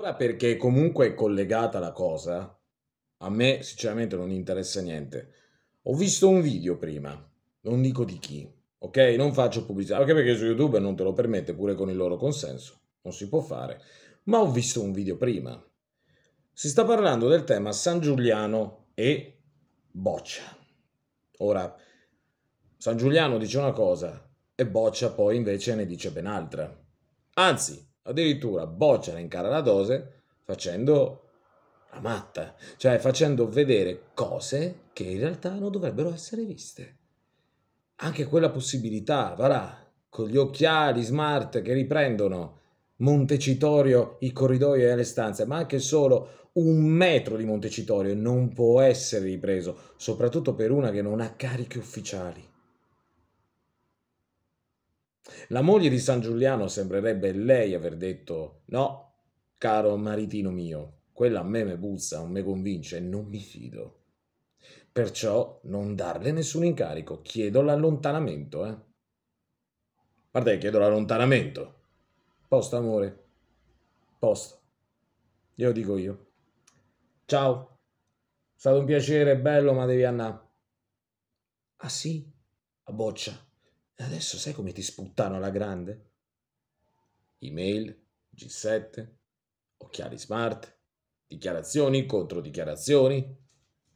Ora perché comunque è collegata la cosa, a me sinceramente non interessa niente. Ho visto un video prima, non dico di chi, ok? Non faccio pubblicità, anche perché su YouTube non te lo permette pure con il loro consenso, non si può fare. Ma ho visto un video prima. Si sta parlando del tema San Giuliano e Boccia. Ora, San Giuliano dice una cosa e Boccia poi invece ne dice ben altra. Anzi, addirittura bocciano e incara la dose facendo la matta, cioè facendo vedere cose che in realtà non dovrebbero essere viste. Anche quella possibilità, va là, con gli occhiali smart che riprendono Montecitorio, i corridoi e le stanze, ma anche solo un metro di Montecitorio non può essere ripreso, soprattutto per una che non ha cariche ufficiali. La moglie di San Giuliano sembrerebbe lei aver detto no, caro maritino mio, quella a me me puzza, non me convince, non mi fido. Perciò non darle nessun incarico, chiedo l'allontanamento, eh. Guarda, chiedo l'allontanamento. Posto, amore. Posto. Io dico io. Ciao. È stato un piacere, bello, ma devi andare. Ah sì? A boccia adesso sai come ti sputtano alla grande? Email, G7, occhiali smart, dichiarazioni, controdichiarazioni.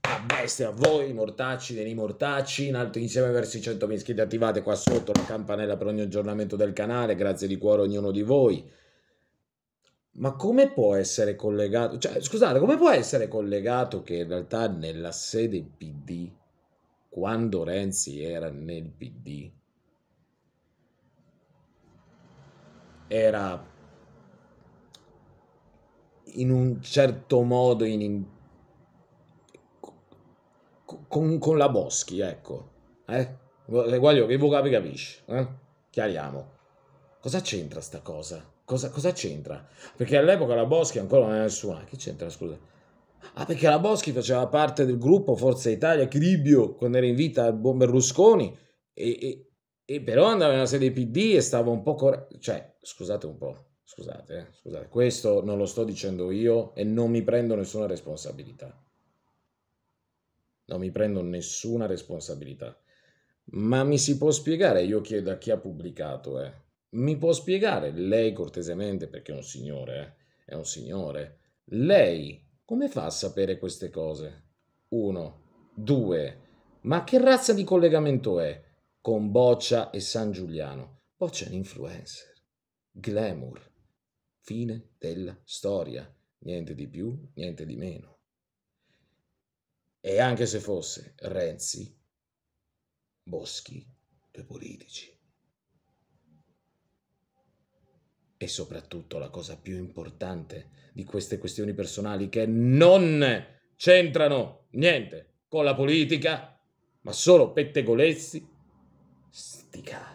A bestia a voi, mortacci dei mortacci, in alto insieme verso i 100.000 iscritti attivate qua sotto la campanella per ogni aggiornamento del canale, grazie di cuore a ognuno di voi. Ma come può essere collegato, cioè scusate, come può essere collegato che in realtà nella sede PD, quando Renzi era nel PD, era in un certo modo in, in, con, con, la Boschi, ecco. Eh? Voglio che voi capisci, eh? chiariamo. Cosa c'entra sta cosa? Cosa, cosa c'entra? Perché all'epoca la Boschi ancora non era nessuna. Che c'entra, scusa? Ah, perché la Boschi faceva parte del gruppo Forza Italia, Cribio, quando era in vita, Berlusconi, e, e e però andava nella sede PD e stava un po'... Cor- cioè, scusate un po', scusate, eh, scusate, questo non lo sto dicendo io e non mi prendo nessuna responsabilità. Non mi prendo nessuna responsabilità. Ma mi si può spiegare, io chiedo a chi ha pubblicato, eh, mi può spiegare lei cortesemente, perché è un signore, eh, è un signore, lei come fa a sapere queste cose? Uno, due, ma che razza di collegamento è? con Boccia e San Giuliano. Boccia è un influencer. Glamour. Fine della storia. Niente di più, niente di meno. E anche se fosse Renzi, Boschi, due politici. E soprattutto la cosa più importante di queste questioni personali che non c'entrano niente con la politica, ma solo pettegolezzi Sticker.